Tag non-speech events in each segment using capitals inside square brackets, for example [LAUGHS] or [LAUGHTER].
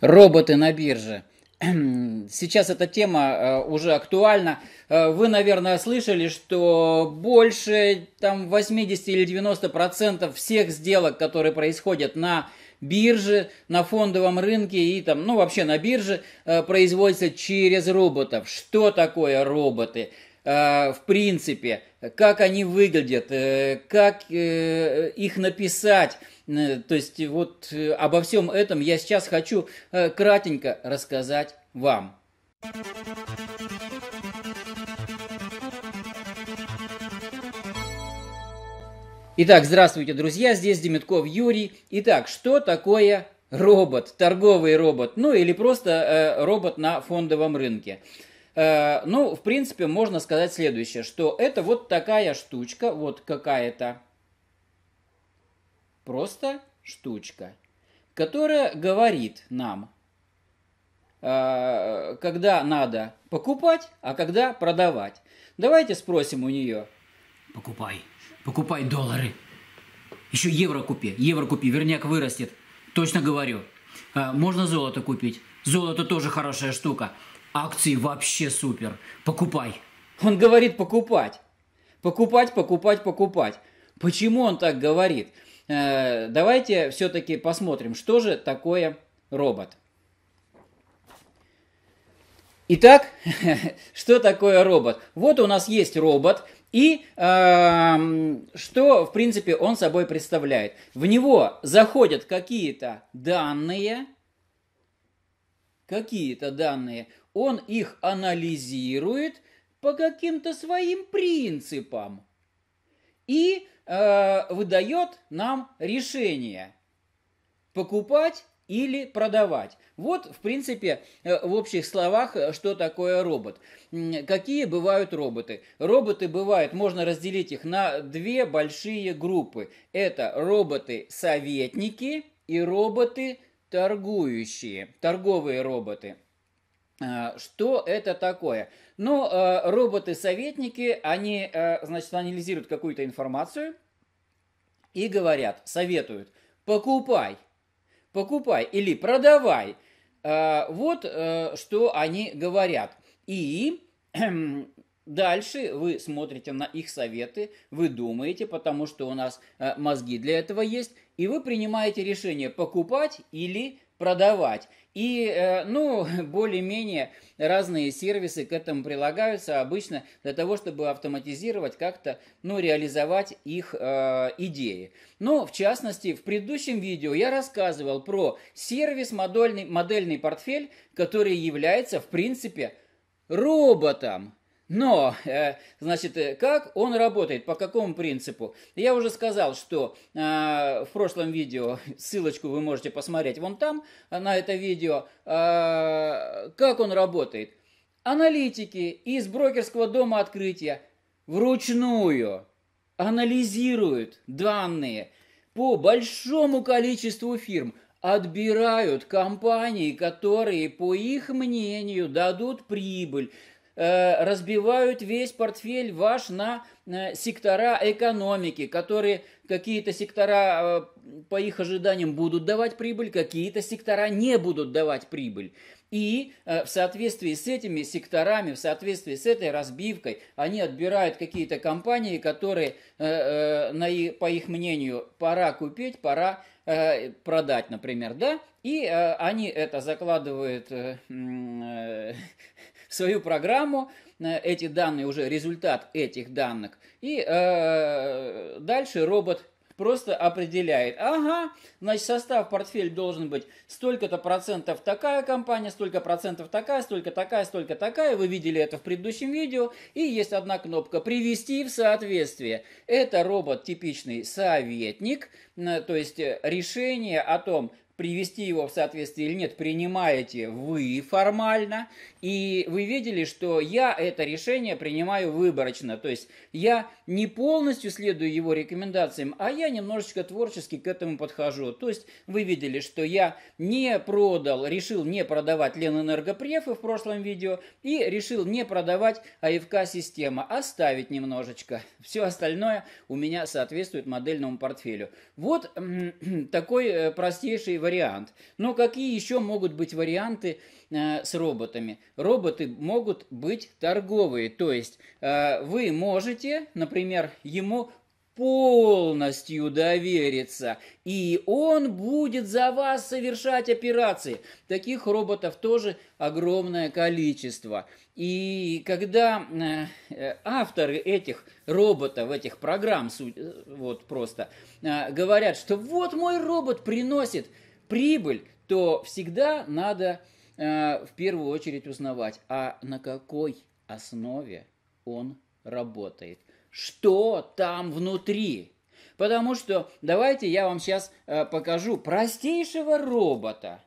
Роботы на бирже. [CLEARS THROAT] Сейчас эта тема э, уже актуальна. Э, вы, наверное, слышали, что больше там, 80 или 90 процентов всех сделок, которые происходят на бирже, на фондовом рынке и там, ну вообще на бирже, э, производится через роботов. Что такое роботы? Э, в принципе, как они выглядят, э, как э, их написать. То есть вот обо всем этом я сейчас хочу кратенько рассказать вам. Итак, здравствуйте, друзья, здесь Демитков Юрий. Итак, что такое робот, торговый робот, ну или просто э, робот на фондовом рынке? Э, ну, в принципе, можно сказать следующее, что это вот такая штучка, вот какая-то просто штучка, которая говорит нам, э, когда надо покупать, а когда продавать. Давайте спросим у нее. Покупай, покупай доллары. Еще евро купи, евро купи, верняк вырастет. Точно говорю. Э, можно золото купить. Золото тоже хорошая штука. Акции вообще супер. Покупай. Он говорит покупать. Покупать, покупать, покупать. Почему он так говорит? Э, давайте все-таки посмотрим, что же такое робот. Итак, [LAUGHS] что такое робот? Вот у нас есть робот, и э, что, в принципе, он собой представляет? В него заходят какие-то данные, какие-то данные. Он их анализирует по каким-то своим принципам и э, выдает нам решение покупать или продавать. Вот, в принципе, э, в общих словах, э, что такое робот. Какие бывают роботы? Роботы бывают, можно разделить их на две большие группы. Это роботы-советники и роботы-торгующие, торговые роботы. А, что это такое? Ну, а, роботы-советники, они, а, значит, анализируют какую-то информацию и говорят, советуют, покупай, покупай или продавай. Вот что они говорят. И [CLEARS THROAT] Дальше вы смотрите на их советы, вы думаете, потому что у нас мозги для этого есть, и вы принимаете решение покупать или продавать. И, э, ну, [LAUGHS] более-менее разные сервисы к этому прилагаются обычно для того, чтобы автоматизировать как-то, ну, реализовать их э, идеи. Но, ну, в частности, в предыдущем видео я рассказывал про сервис модельный, модельный портфель, который является, в принципе, роботом. Но, э, значит, э, как он работает, по какому принципу? Я уже сказал, что э, в прошлом видео, [LAUGHS] ссылочку вы можете посмотреть вон там, на это видео, как он работает. Аналитики из брокерского дома открытия вручную анализируют данные по большому количеству фирм, отбирают компании, которые, по их мнению, дадут прибыль, Э, разбивают весь портфель ваш на э, сектора экономики, которые какие-то сектора э, по их ожиданиям будут давать прибыль, какие-то сектора не будут давать прибыль. И в соответствии с этими секторами, в соответствии с этой разбивкой, они отбирают какие-то компании, которые, по их мнению, пора купить, пора продать, например, да, и они это закладывают свою программу э, эти данные, уже результат этих данных. И э, дальше робот просто определяет, ага, значит, состав портфель должен быть столько-то процентов такая компания, столько процентов такая, столько такая, столько такая. Вы видели это в предыдущем видео. И есть одна кнопка «Привести в соответствие». Это робот типичный советник, то есть э, решение о том, привести его в соответствие или нет, принимаете вы формально. И вы видели, что я это решение принимаю выборочно. То есть я не полностью следую его рекомендациям, а я немножечко творчески к этому подхожу. То есть вы видели, что я не продал, решил не продавать Ленэнергопрефы в прошлом видео и решил не продавать АФК-система, оставить немножечко. Все остальное у меня соответствует модельному портфелю. Вот [CLEARS THROAT] такой э, простейший вариант. Но какие еще могут быть варианты? Э, с роботами. Роботы могут быть торговые, то есть э, вы можете, например, ему полностью довериться, и он будет за вас совершать операции. Таких роботов тоже огромное количество. И когда э, авторы этих роботов, этих программ, вот просто, говорят, что вот мой робот приносит прибыль, то всегда надо Э, в первую очередь узнавать, а на какой основе он работает, что там внутри. Потому что давайте я вам сейчас э, покажу простейшего робота.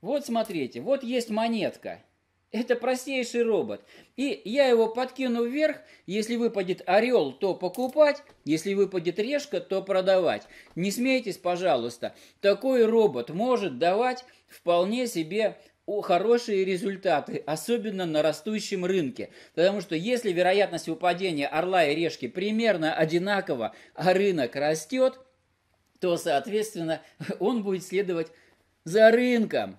Вот смотрите, вот есть монетка – это простейший робот. И я его подкину вверх. Если выпадет орел, то покупать. Если выпадет решка, то продавать. Не смейтесь, пожалуйста. Такой робот может давать вполне себе хорошие результаты, особенно на растущем рынке. Потому что если вероятность выпадения орла и решки примерно одинакова, а рынок растет, то, соответственно, [LAUGHS] он будет следовать за рынком.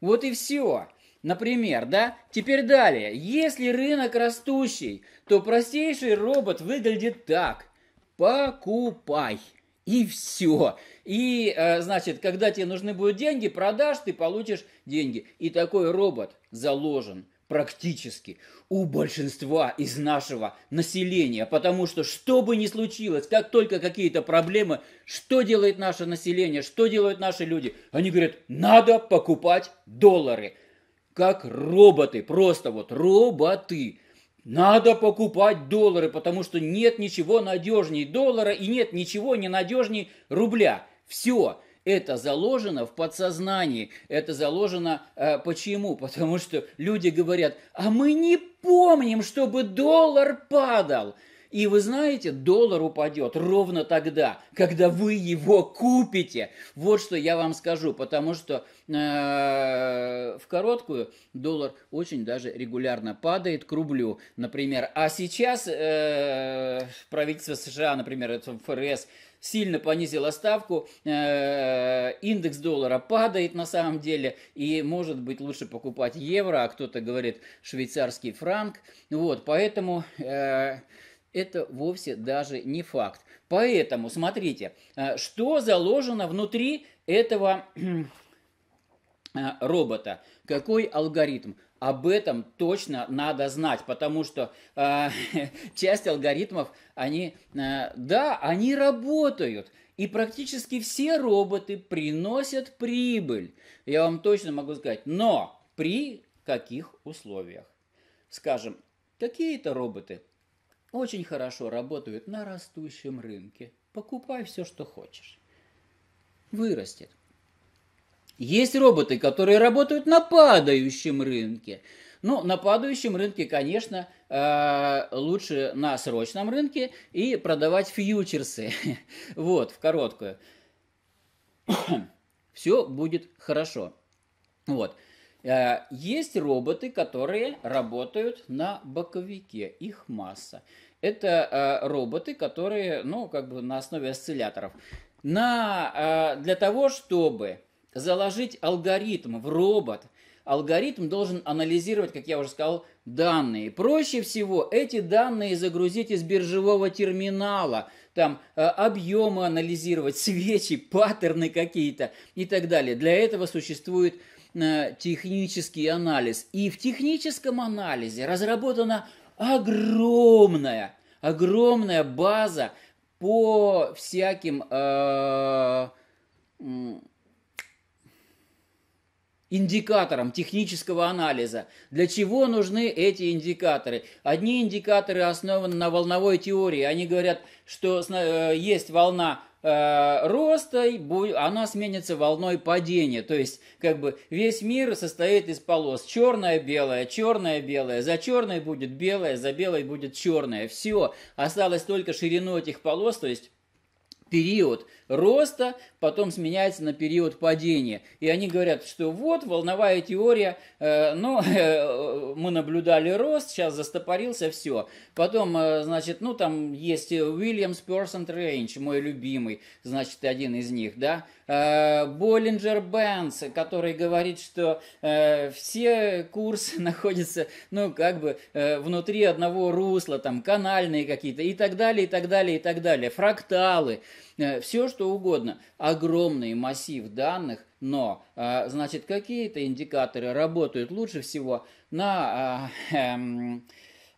Вот и все. Например, да? Теперь далее. Если рынок растущий, то простейший робот выглядит так. Покупай. И все. И, э, значит, когда тебе нужны будут деньги, продашь, ты получишь деньги. И такой робот заложен практически у большинства из нашего населения. Потому что что бы ни случилось, как только какие-то проблемы, что делает наше население, что делают наши люди? Они говорят, надо покупать доллары как роботы, просто вот роботы. Надо покупать доллары, потому что нет ничего надежней доллара и нет ничего ненадежней рубля. Все. Это заложено в подсознании. Это заложено э, почему? [LAUGHS] Потому что люди говорят, а мы не помним, чтобы доллар падал. И вы знаете, доллар упадет ровно тогда, когда вы его купите. Вот что я вам скажу, потому что э, в короткую доллар очень даже регулярно падает к рублю, например. А сейчас э, правительство США, например, ФРС, сильно понизила ставку, э, индекс доллара падает на самом деле, и может быть лучше покупать евро, а кто-то говорит швейцарский франк. Вот, поэтому... Э, это вовсе даже не факт. Поэтому, смотрите, э, что заложено внутри этого [CLEARS THROAT] а, робота, какой алгоритм. Об этом точно надо знать, потому что э, [LAUGHS] часть алгоритмов, они, э, да, они работают, и практически все роботы приносят прибыль. Я вам точно могу сказать, но при каких условиях? Скажем, какие-то роботы очень хорошо работают на растущем рынке. Покупай все, что хочешь. Вырастет. Есть роботы, которые работают на падающем рынке. Ну, на падающем рынке, конечно, э, лучше на срочном рынке и продавать фьючерсы. [LAUGHS] Вот, в короткую. [CLEARS THROAT] Все будет хорошо. Вот. Э, есть роботы, которые работают на боковике, их масса. Это э, роботы, которые, ну, как бы на основе осцилляторов. На, э, для того, чтобы заложить алгоритм в робот, алгоритм должен анализировать, как я уже сказал, данные. Проще всего эти данные загрузить из биржевого терминала, там объемы анализировать, [LAUGHS] свечи, паттерны какие-то и так далее. Для этого существует технический анализ. И в техническом анализе разработана огромная, огромная база по всяким э, индикаторам технического анализа. Для чего нужны эти индикаторы? Одни индикаторы основаны на волновой теории. Они говорят, что э, есть волна э, роста, она сменится волной падения. То есть, как бы весь мир состоит из полос. Черное-белое, черное-белое. За черной будет белое, за белой будет черное. Все. Осталось только ширину этих полос, то есть период роста, потом сменяется на период падения. И они говорят, что вот волновая теория, э, ну, [LAUGHS] э, мы наблюдали рост, сейчас застопорился, все. Потом, э, значит, ну, там есть Williams Percent Range, мой любимый, значит, один из них, да. Э, Bollinger который говорит, что э, все курсы [LAUGHS] находятся, ну, как бы э, внутри одного русла, там, канальные какие-то и так далее, и так далее, и так далее. Фракталы – Э, все что угодно. Огромный массив данных, но, э, значит, какие-то индикаторы работают лучше всего на э, эм,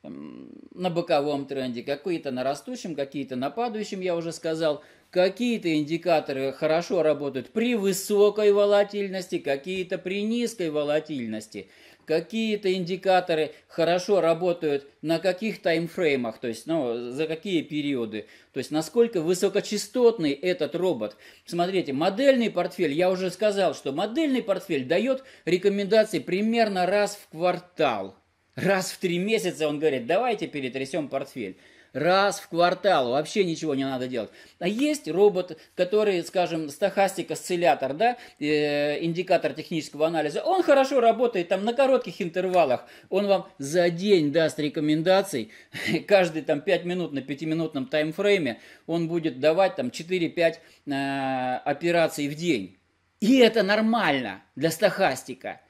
эм, на боковом тренде, какие-то на растущем, какие-то на падающем, я уже сказал. Какие-то индикаторы хорошо работают при высокой волатильности, какие-то при низкой волатильности какие-то индикаторы хорошо работают на каких таймфреймах, то есть ну, за какие периоды, то есть насколько высокочастотный этот робот. Смотрите, модельный портфель, я уже сказал, что модельный портфель дает рекомендации примерно раз в квартал. Раз в три месяца он говорит, давайте перетрясем портфель. Раз в квартал, вообще ничего не надо делать. А есть робот, который, скажем, стахастик-осциллятор, да, э, индикатор технического анализа, он хорошо работает там на коротких интервалах. Он вам за день даст рекомендаций, [LAUGHS] каждый там 5 минут на 5-минутном таймфрейме он будет давать там 4-5 э, операций в день. И это нормально для стахастика.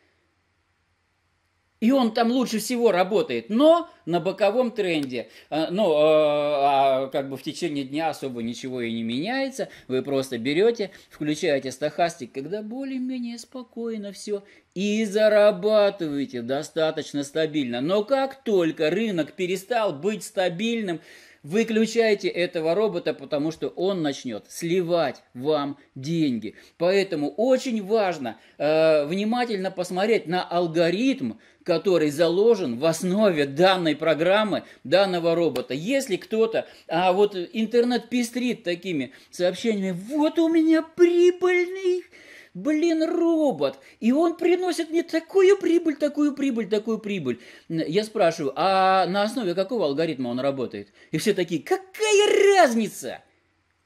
И он там лучше всего работает, но на боковом тренде. Э, ну, э, а как бы в течение дня особо ничего и не меняется. Вы просто берете, включаете стахастик, когда более-менее спокойно все, и зарабатываете достаточно стабильно. Но как только рынок перестал быть стабильным, Выключайте этого робота, потому что он начнет сливать вам деньги. Поэтому очень важно э, внимательно посмотреть на алгоритм который заложен в основе данной программы, данного робота. Если кто-то, а вот интернет пестрит такими сообщениями, вот у меня прибыльный блин, робот, и он приносит мне такую прибыль, такую прибыль, такую прибыль. Я спрашиваю, а на основе какого алгоритма он работает? И все такие, какая разница?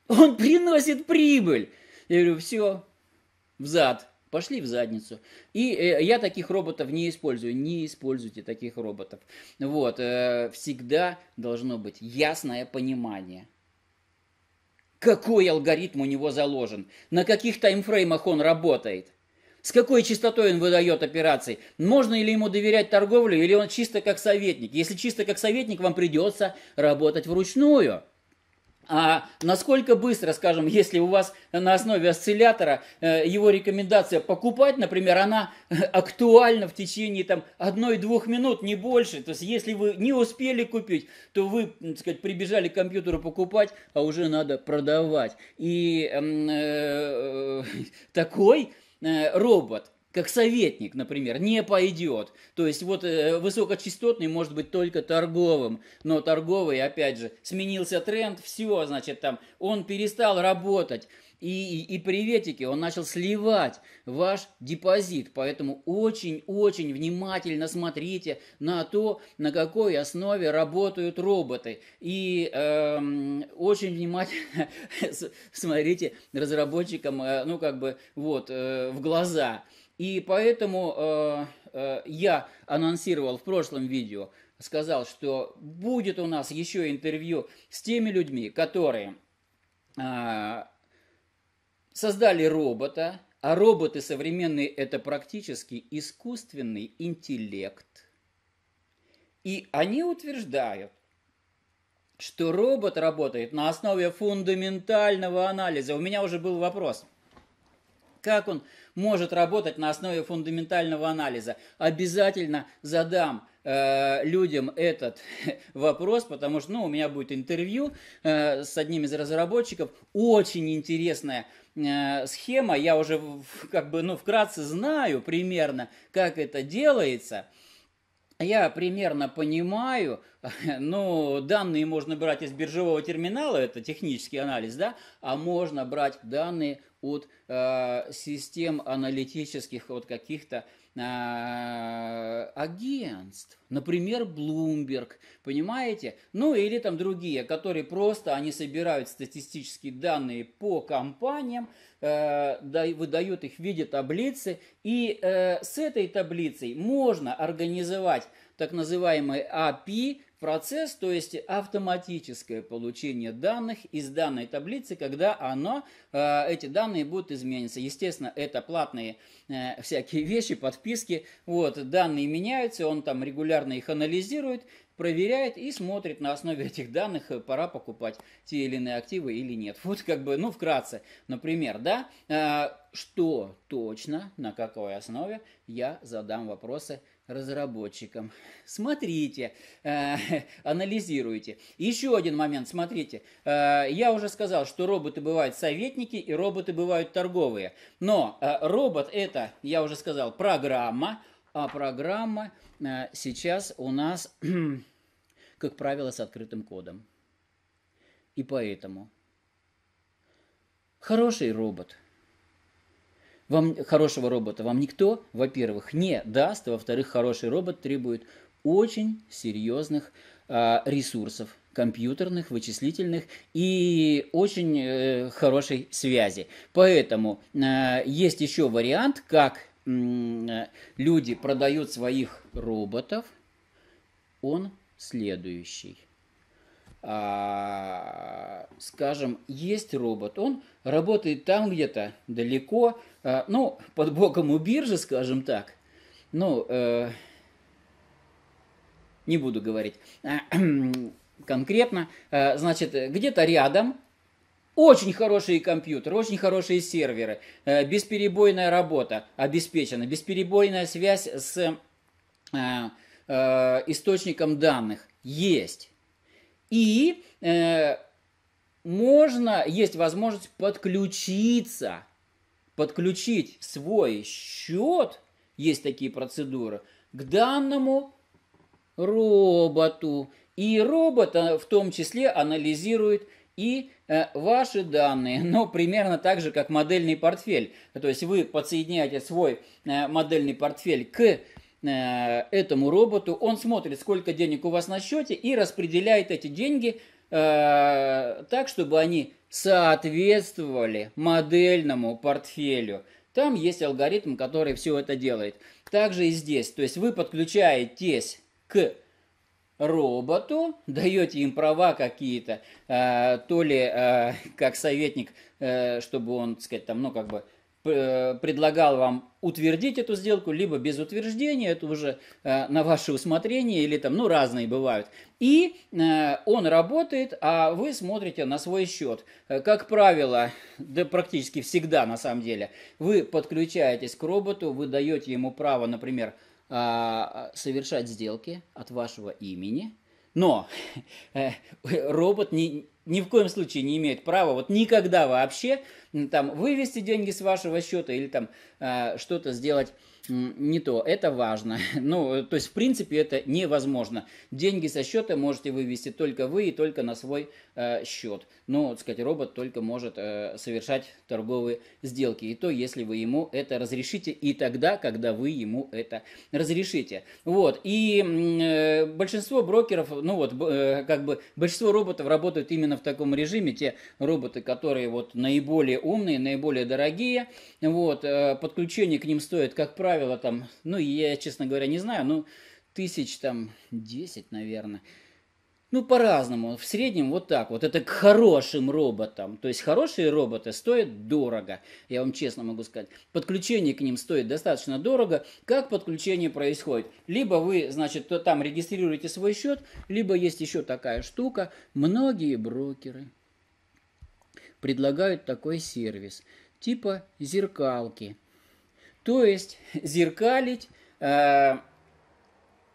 Он приносит прибыль. Я говорю, все, взад. Пошли в задницу. И э, я таких роботов не использую. Не используйте таких роботов. Вот, э, всегда должно быть ясное понимание. Какой алгоритм у него заложен? На каких таймфреймах он работает? С какой частотой он выдает операции? Можно ли ему доверять торговлю или он чисто как советник? Если чисто как советник, вам придется работать вручную. А насколько быстро, скажем, если у вас на основе осциллятора э, его рекомендация покупать, например, она актуальна в течение там одной-двух минут, не больше. То есть, если вы не успели купить, то вы, так сказать, прибежали к компьютеру покупать, а уже надо продавать. И эм, э, э, [LAUGHS] такой э, робот – как советник, например, не пойдет. То есть вот э, высокочастотный может быть только торговым, но торговый, опять же, сменился тренд, все, значит, там, он перестал работать. И, и, и приветики, он начал сливать ваш депозит. Поэтому очень-очень внимательно смотрите на то, на какой основе работают роботы. И эм, очень внимательно [LAUGHS] смотрите разработчикам, э, ну как бы, вот, э, в глаза. И поэтому э, э, я анонсировал в прошлом видео, сказал, что будет у нас еще интервью с теми людьми, которые э, создали робота, а роботы современные это практически искусственный интеллект. И они утверждают, что робот работает на основе фундаментального анализа. У меня уже был вопрос – как он может работать на основе фундаментального анализа? Обязательно задам э, людям этот [LAUGHS] вопрос, потому что ну, у меня будет интервью э, с одним из разработчиков. Очень интересная э, схема. Я уже как бы ну, вкратце знаю примерно, как это делается я примерно понимаю, [LAUGHS] ну, данные можно брать из биржевого терминала, это технический анализ, да, а можно брать данные от э, систем аналитических, от каких-то э, агентств, например, Bloomberg, понимаете? Ну, или там другие, которые просто, они собирают статистические данные по компаниям, Э, выдает их в виде таблицы, и э, с этой таблицей можно организовать так называемый API, а Процесс, то есть автоматическое получение данных из данной таблицы, когда оно, э, эти данные будут измениться. Естественно, это платные э, всякие [LAUGHS] вещи, подписки. Вот, данные меняются, он там регулярно их анализирует, проверяет и смотрит на основе [LAUGHS] этих данных, э, пора покупать те или иные активы или нет. [LAUGHS] Вот как бы, ну, вкратце, например, да, что точно, на какой основе я задам вопросы разработчикам. Смотрите, э, [LAUGHS] анализируйте. Еще один момент, смотрите. Э, я уже сказал, что роботы бывают советники и роботы бывают торговые. Но э, робот это, я уже сказал, программа. А программа сейчас у нас, [CLEARS THROAT] как правило, с открытым кодом. И поэтому хороший робот – вам хорошего робота вам никто, во-первых, не даст, а во-вторых, хороший робот требует очень серьезных э, ресурсов компьютерных, вычислительных и очень э, хорошей связи. Поэтому э, есть еще вариант, как э, люди продают своих роботов. Он следующий. А, скажем, есть робот, он работает там где-то далеко, а, ну, под боком у биржи, скажем так, ну, э, не буду говорить а, [CLEARS THROAT] конкретно, э, значит, где-то рядом очень хорошие компьютеры, очень хорошие серверы, э, бесперебойная работа обеспечена, бесперебойная связь с источником данных есть. И э, можно, есть возможность подключиться, подключить свой счет, есть такие процедуры, к данному роботу. И робот э, в том числе анализирует и э, ваши данные, но примерно так же, как модельный портфель. То есть вы подсоединяете свой э, модельный портфель к Э, этому роботу, он смотрит, сколько денег у вас на счете и распределяет эти деньги э, так, чтобы они соответствовали модельному портфелю. Там есть алгоритм, который все это делает. Также и здесь. То есть вы подключаетесь к роботу, даете им права какие-то, э, то ли как советник, чтобы он, так сказать, там, ну, как бы Э, предлагал вам утвердить эту сделку, либо без утверждения, это уже э, на ваше усмотрение, или там, ну, разные бывают. И э, он работает, а вы смотрите на свой счет. Как правило, да практически всегда на самом деле, вы подключаетесь к роботу, вы даете ему право, например, а, совершать сделки от вашего имени, но [LAUGHS] робот не ни в коем случае не имеет права вот никогда вообще там вывести деньги с вашего счета или там э, что-то сделать не то, это важно. [LAUGHS] Ну, э, то есть, в принципе, это невозможно. Деньги со счета можете вывести только вы и только на свой э, счет. Но, так сказать, робот только может э, совершать торговые сделки. И то, если вы ему это разрешите, и тогда, когда вы ему это разрешите. Вот, и э, большинство брокеров, ну вот, э, как бы, большинство роботов работают именно в таком режиме. Те роботы, которые вот наиболее умные, наиболее дорогие, вот, э, подключение к ним стоит, как правило, правило, там, ну, я, честно говоря, не знаю, ну, тысяч там 10, наверное. Ну, по-разному. В среднем вот так вот. Это к хорошим роботам. То есть хорошие роботы стоят дорого, я вам честно могу сказать. Подключение к ним стоит достаточно дорого. Как подключение происходит? Либо вы, значит, то там регистрируете свой счет, либо есть еще такая штука. Многие брокеры предлагают такой сервис. Типа зеркалки – то есть зеркалить э,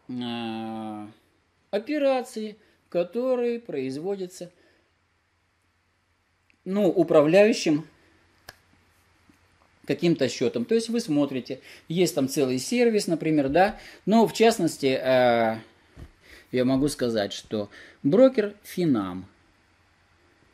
э, операции, которые производятся ну, управляющим каким-то счетом. То есть вы смотрите, есть там целый сервис, например, да, но в частности э, я могу сказать, что брокер Финам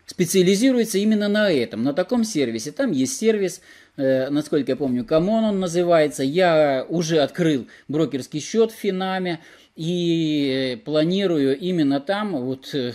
специализируется именно на этом, на таком сервисе. Там есть сервис Э, насколько я помню, Камон он называется. Я уже открыл брокерский счет в Финаме и э, планирую именно там вот э,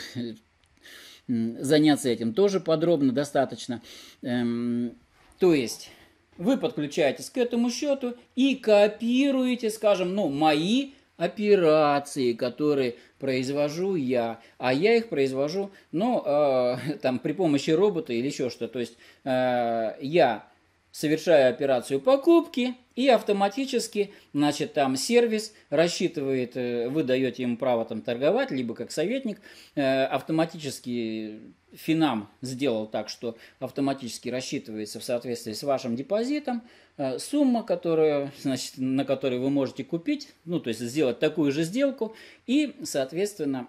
заняться этим тоже подробно достаточно. Эм, то есть вы подключаетесь к этому счету и копируете, скажем, ну, мои операции, которые произвожу я, а я их произвожу, ну, э, [LAUGHS] там, при помощи робота или еще что. То есть э, я совершаю операцию покупки, и автоматически, значит, там сервис рассчитывает, э, вы даете ему право там торговать, либо как советник, э, автоматически Финам сделал так, что автоматически рассчитывается в соответствии с вашим депозитом э, сумма, которая, значит, на которой вы можете купить, ну, то есть сделать такую же сделку и, соответственно,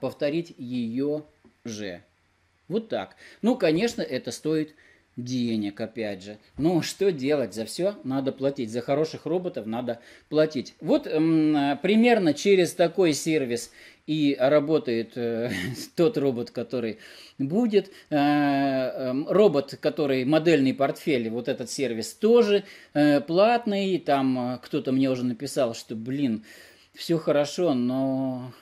повторить ее же. Вот так. Ну, конечно, это стоит денег, опять же. Но что делать? За все надо платить. За хороших роботов надо платить. Вот м, примерно через такой сервис и работает э, [LAUGHS] тот робот, который будет. Э, э, робот, который модельный портфель, вот этот сервис тоже э, платный. Там э, кто-то мне уже написал, что, блин, все хорошо, но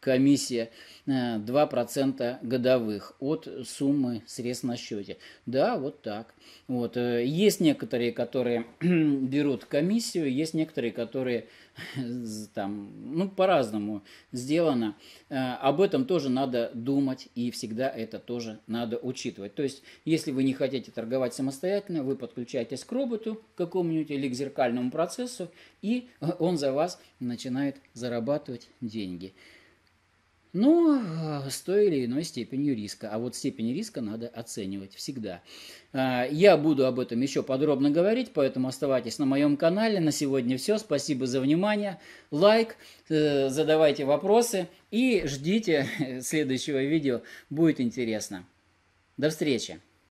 комиссия 2% э, годовых от суммы средств на счете. Да, вот так. Вот. Э, есть некоторые, которые [CLEARS THROAT] берут комиссию, есть некоторые, которые [LAUGHS] там, ну, по-разному сделано. Э, об этом тоже надо думать, и всегда это тоже надо учитывать. То есть, если вы не хотите торговать самостоятельно, вы подключаетесь к роботу, какому-нибудь или к зеркальному процессу, и он за вас начинает зарабатывать деньги. Ну, с той или иной степенью риска. А вот степень риска надо оценивать всегда. А, я буду об этом еще подробно говорить, поэтому оставайтесь на моем канале. На сегодня все. Спасибо за внимание. Лайк, э, задавайте вопросы и ждите [LAUGHS] следующего видео. Будет интересно. До встречи!